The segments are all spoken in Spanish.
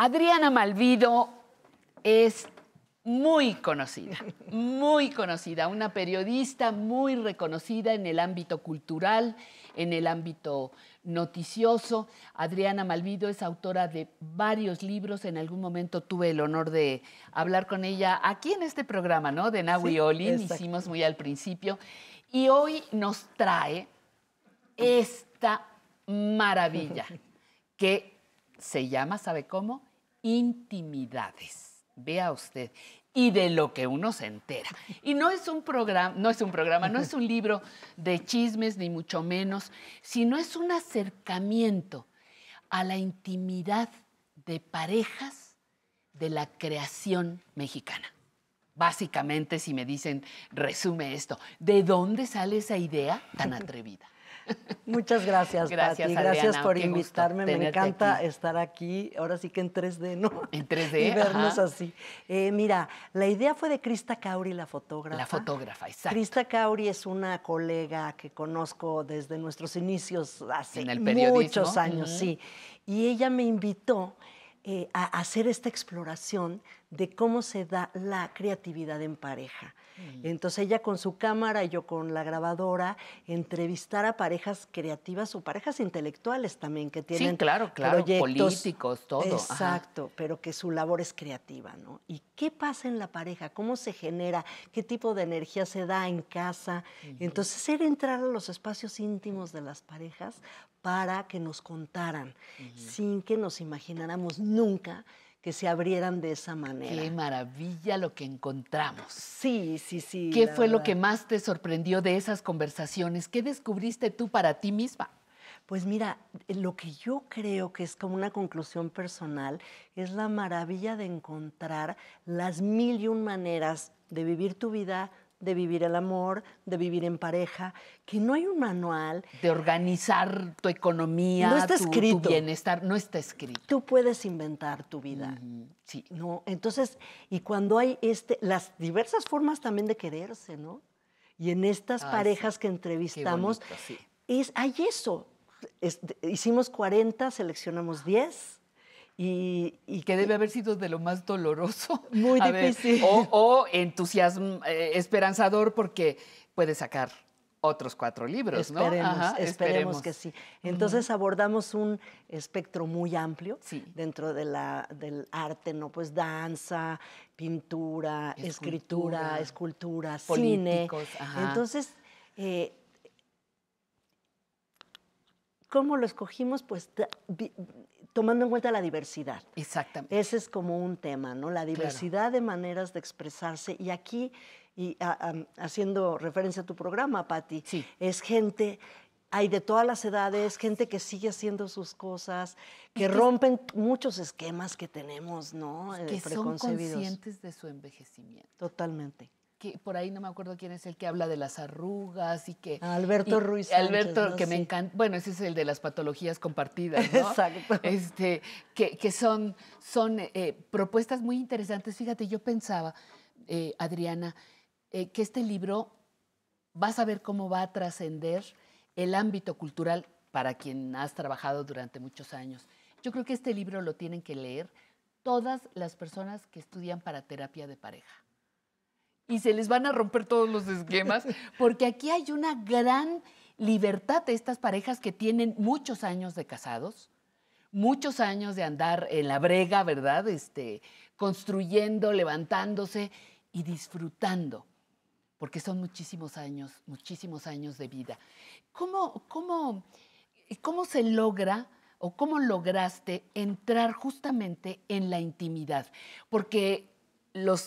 Adriana Malvido es muy conocida, muy conocida, una periodista muy reconocida en el ámbito cultural, en el ámbito noticioso. Adriana Malvido es autora de varios libros. En algún momento tuve el honor de hablar con ella aquí en este programa, ¿no? De Nahui hicimos muy al principio. Y hoy nos trae esta maravilla que se llama, ¿sabe cómo? intimidades. Vea usted, y de lo que uno se entera. Y no es un programa, no es un programa, no es un libro de chismes ni mucho menos, sino es un acercamiento a la intimidad de parejas de la creación mexicana. Básicamente, si me dicen, resume esto, ¿de dónde sale esa idea tan atrevida? Muchas gracias, gracias Pati. Gracias por invitarme. Me encanta estar aquí, ahora sí que en 3D, ¿no? En 3D. y vernos así. Eh, mira, la idea fue de Krista Cauri, la fotógrafa. La fotógrafa, exacto. Crista Cauri es una colega que conozco desde nuestros inicios hace muchos años, sí. Y ella me invitó. Eh, a hacer esta exploración de cómo se da la creatividad en pareja. Mm. Entonces ella con su cámara y yo con la grabadora entrevistar a parejas creativas o parejas intelectuales también que tienen claro, claro, proyectos políticos, todo. Exacto, pero que su labor es creativa, ¿no? ¿Y qué pasa en la pareja? ¿Cómo se genera? ¿Qué tipo de energía se da en casa? Entonces era entrar a los espacios íntimos de las parejas para que nos contaran, sin que nos imagináramos nunca que se abrieran de esa manera. Qué maravilla lo que encontramos. Sí, sí, sí. ¿Qué fue lo que más te sorprendió de esas conversaciones? ¿Qué descubriste tú para ti misma? Pues mira, eh, lo que yo creo que es como una conclusión personal es la maravilla de encontrar las mil y un maneras de vivir tu vida, de vivir el amor, de vivir en pareja, que no hay un manual. De organizar tu economía, tu, bienestar, no está escrito. Tú puedes inventar tu vida. sí. ¿no? Entonces, y cuando hay este, las diversas formas también de quererse, ¿no? Y en estas parejas que entrevistamos, es, hay eso. hicimos 40, seleccionamos 10 y, que debe haber sido de lo más doloroso. Muy difícil. o, entusiasmo, eh, esperanzador, porque puede sacar otros cuatro libros, esperemos, ¿no? esperemos, esperemos que sí. Entonces abordamos un espectro muy amplio dentro de la, del arte, ¿no? Pues danza, pintura, escritura, escultura, cine. Entonces, eh, ¿Cómo lo escogimos? Pues tomando en cuenta la diversidad. Exactamente. Ese es como un tema, ¿no? La diversidad de maneras de expresarse. Y aquí, y haciendo referencia a tu programa, Patti, es gente hay de todas las edades, gente que sigue haciendo sus cosas, que rompen muchos esquemas que tenemos, ¿no? Que son conscientes de su envejecimiento. Totalmente que por ahí no me acuerdo quién es el que habla de las arrugas y que... Alberto Ruiz. Alberto, que me encanta, bueno, ese es el de las patologías compartidas, ¿no? Exacto. Este, que, son, son eh, propuestas muy interesantes. Fíjate, yo pensaba, eh, Adriana, eh, que este libro vas a ver cómo va a trascender el ámbito cultural para quien has trabajado durante muchos años. Yo creo que este libro lo tienen que leer todas las personas que estudian para terapia de pareja y se les van a romper todos los esquemas, porque aquí hay una gran libertad de estas parejas que tienen muchos años de casados, muchos años de andar en la brega, ¿verdad? Este, construyendo, levantándose y disfrutando, porque son muchísimos años, muchísimos años de vida. ¿Cómo, cómo, cómo se logra? o cómo lograste entrar justamente en la intimidad, porque los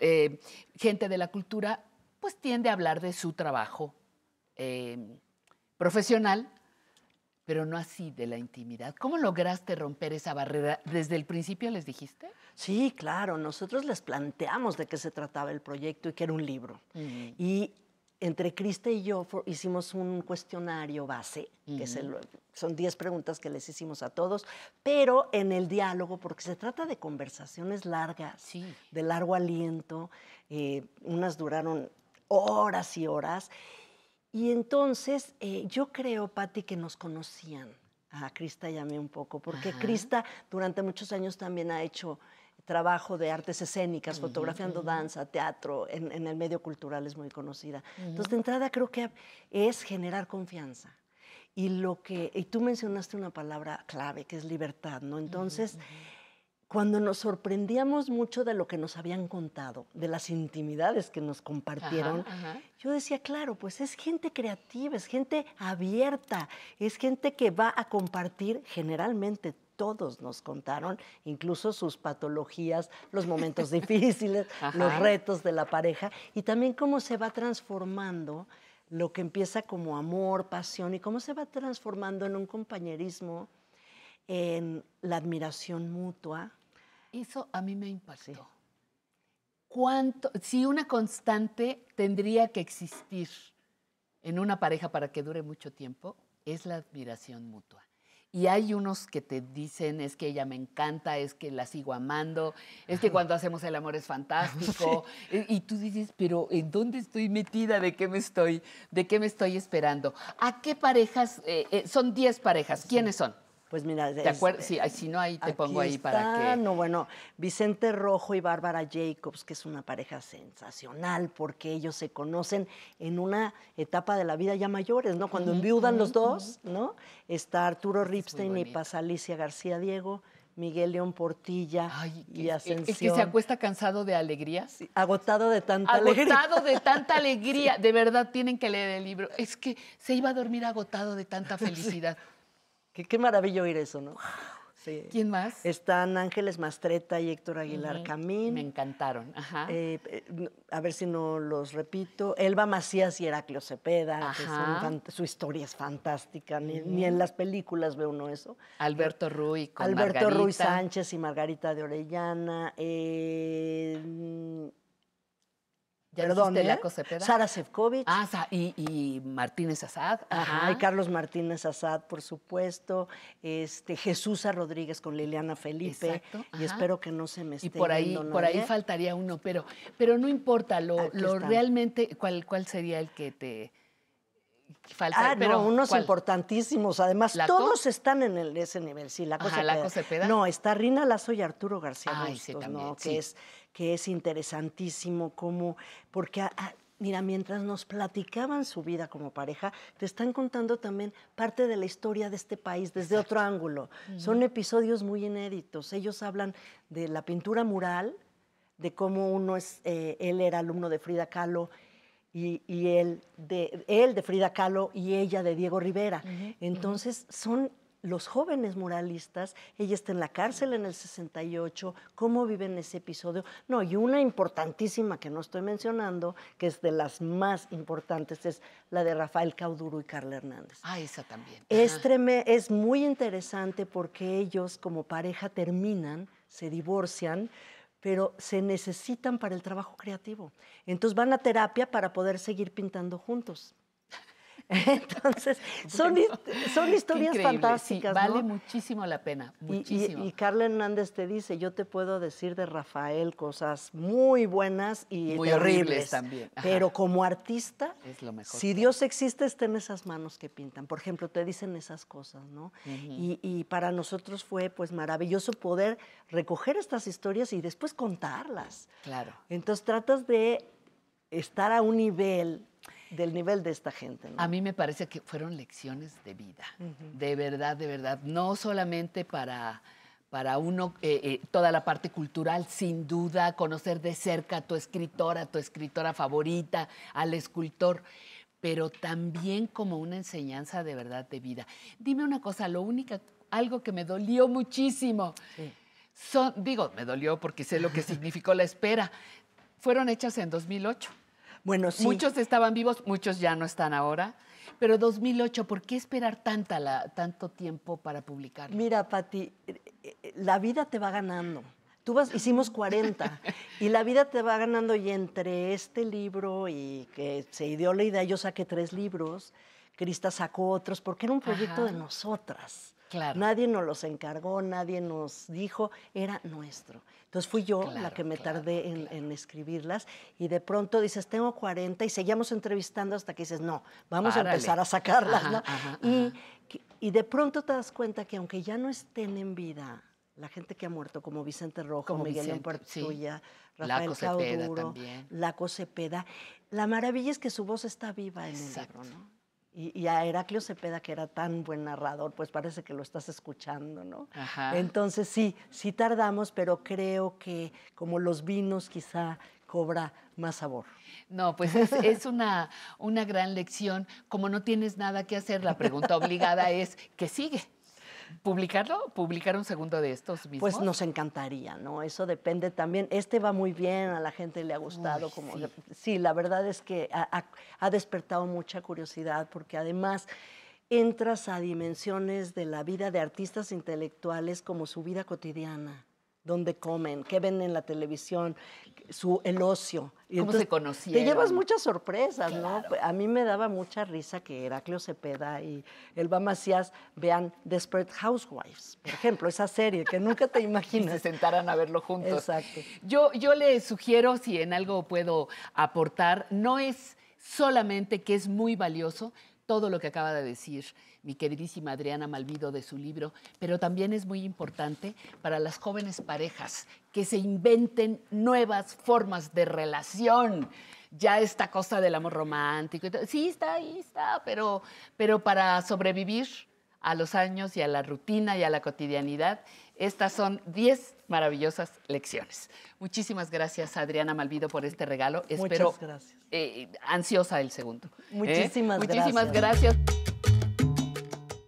eh, gente de la cultura, pues tiende a hablar de su trabajo eh, profesional, pero no así de la intimidad. ¿Cómo lograste romper esa barrera? ¿Desde el principio les dijiste? Sí, claro, nosotros les planteamos de qué se trataba el proyecto y que era un libro. Y entre Crista y yo hicimos un cuestionario base, que son 10 preguntas que les hicimos a todos, pero en el diálogo, porque se trata de conversaciones largas, de largo aliento, eh, unas duraron horas y horas. Y entonces eh, yo creo, Patti, que nos conocían a Crista y a mí un poco, porque Crista durante muchos años también ha hecho trabajo de artes escénicas, fotografiando danza, teatro, en, el medio cultural es muy conocida. Entonces, de entrada creo que es generar confianza. Y lo que, y tú mencionaste una palabra clave, que es libertad, ¿no? Entonces, cuando nos sorprendíamos mucho de lo que nos habían contado, de las intimidades que nos compartieron, yo decía, claro, pues es gente creativa, es gente abierta, es gente que va a compartir generalmente todos nos contaron, incluso sus patologías, los momentos difíciles, los retos de la pareja y también cómo se va transformando lo que empieza como amor, pasión y cómo se va transformando en un compañerismo, en la admiración mutua. Eso a mí me impactó. ¿Cuánto, si una constante tendría que existir en una pareja para que dure mucho tiempo, es la admiración mutua. Y hay unos que te dicen, es que ella me encanta, es que la sigo amando, es que cuando hacemos el amor es fantástico. Y, tú dices, pero ¿en dónde estoy metida? ¿De qué me estoy, de qué me estoy esperando? ¿A qué parejas? Eh, eh, son 10 parejas. ¿Quiénes son? Pues mira, si no, ahí te pongo ahí para que. No, bueno, Vicente Rojo y Bárbara Jacobs, que es una pareja sensacional, porque ellos se conocen en una etapa de la vida ya mayores, ¿no? Cuando enviudan los dos, ¿no? Está Arturo Ripstein y pasa Alicia García Diego. Miguel León Portilla y Ascensión. ¿Es que se acuesta cansado de alegría? Sí, agotado de tanta alegría. Agotado de tanta alegría. De verdad, tienen que leer el libro. Es que se iba a dormir agotado de tanta felicidad. Qué, qué maravilla oír eso, ¿no? Sí. ¿Quién más? Están Ángeles Mastreta y Héctor Aguilar Camín. Me encantaron. Eh, eh, a ver si no los repito. Elba Macías y Heraclio Cepeda. su historia es fantástica. Ni, en las películas ve uno eso. Alberto Ruiz con Alberto Ruy Ruiz Sánchez y Margarita de Orellana. Eh, Perdón, ¿eh? Sara Sefcovic. Ah, y, y, Martínez Asad. y Carlos Martínez Asad, por supuesto. Este, Jesús Rodríguez con Liliana Felipe. Y espero que no se me esté Y por ahí, por ahí faltaría uno, pero, pero no importa, lo, realmente, ¿cuál, ¿cuál sería el que te falta. Ah, pero no, unos importantísimos. Además, todos están en ese nivel. Sí, la cosa, No, está Rina Lazo y Arturo García. Ay, sí, también, es que es interesantísimo, como, porque ah, ah, mira, mientras nos platicaban su vida como pareja, te están contando también parte de la historia de este país desde otro ángulo. Son episodios muy inéditos. Ellos hablan de la pintura mural, de cómo uno es, eh, él era alumno de Frida Kahlo. Y, él, de, él de Frida Kahlo y ella de Diego Rivera. Entonces, son los jóvenes muralistas, ella está en la cárcel en el 68, cómo viven ese episodio. No, y una importantísima que no estoy mencionando, que es de las más importantes, es la de Rafael Cauduro y Carla Hernández. Ah, esa también. Es, es muy interesante porque ellos como pareja terminan, se divorcian, pero se necesitan para el trabajo creativo. Entonces van a terapia para poder seguir pintando juntos. Entonces, son, son historias fantásticas. vale muchísimo la pena, Y, Carla Hernández te dice, yo te puedo decir de Rafael cosas muy buenas y Horribles también. Pero como artista, si Dios existe, está en esas manos que pintan. Por ejemplo, te dicen esas cosas, ¿no? y, y para nosotros fue pues maravilloso poder recoger estas historias y después contarlas. Claro. Entonces tratas de estar a un nivel del nivel de esta gente. ¿no? A mí me parece que fueron lecciones de vida, de verdad, de verdad, no solamente para para uno eh, eh, toda la parte cultural, sin duda, conocer de cerca a tu escritora, a tu escritora favorita, al escultor, pero también como una enseñanza de verdad de vida. Dime una cosa, lo único, algo que me dolió muchísimo, son, digo, me dolió porque sé lo que significó la espera, fueron hechas en 2008. Bueno, Muchos estaban vivos, muchos ya no están ahora. Pero 2008, ¿por qué esperar tanto tiempo para publicarlo? Mira, Pati, la vida te va ganando. Tú vas, hicimos 40 y la vida te va ganando y entre este libro y que se dio la idea, yo saqué tres libros, Crista sacó otros, porque era un proyecto de nosotras. Nadie nos los encargó, nadie nos dijo, era nuestro. Entonces fui yo la que me tardé en, escribirlas y de pronto dices, tengo 40 y seguíamos entrevistando hasta que dices, no, vamos a empezar a sacarlas. y, de pronto te das cuenta que aunque ya no estén en vida, la gente que ha muerto, como Vicente Rojo, Miguel López Rafael Sauduro, Laco Cepeda. La maravilla es que su voz está viva en el libro, ¿no? Y, a Heraclio Cepeda, que era tan buen narrador, pues parece que lo estás escuchando, ¿no? Entonces sí, sí tardamos, pero creo que como los vinos quizá cobra más sabor. No, pues es, es una, una gran lección. Como no tienes nada que hacer, la pregunta obligada es, ¿qué sigue? ¿Publicarlo? ¿Publicar un segundo de estos mismos? Pues nos encantaría, ¿no? Eso depende también. Este va muy bien, a la gente le ha gustado. como sí. la verdad es que ha, despertado mucha curiosidad porque además entras a dimensiones de la vida de artistas intelectuales como su vida cotidiana, donde comen, qué ven en la televisión, su, el ocio. ¿Cómo se conocieron? Te llevas muchas sorpresas, ¿no? A mí me daba mucha risa que Heraclio Cepeda y Elba Macías vean Desperate Housewives, por ejemplo, esa serie que nunca te imaginas. y se sentaran a verlo juntos. Exacto. Yo, yo sugiero, si en algo puedo aportar, no es solamente que es muy valioso, todo lo que acaba de decir mi queridísima Adriana Malvido de su libro, pero también es muy importante para las jóvenes parejas que se inventen nuevas formas de relación. Ya esta cosa del amor romántico, sí está ahí, está, pero, pero para sobrevivir a los años y a la rutina y a la cotidianidad estas son 10 maravillosas lecciones. Muchísimas gracias, Adriana Malvido, por este regalo. Muchas Espero, gracias. Eh, ansiosa el segundo. ¿eh? Muchísimas gracias. Muchísimas gracias.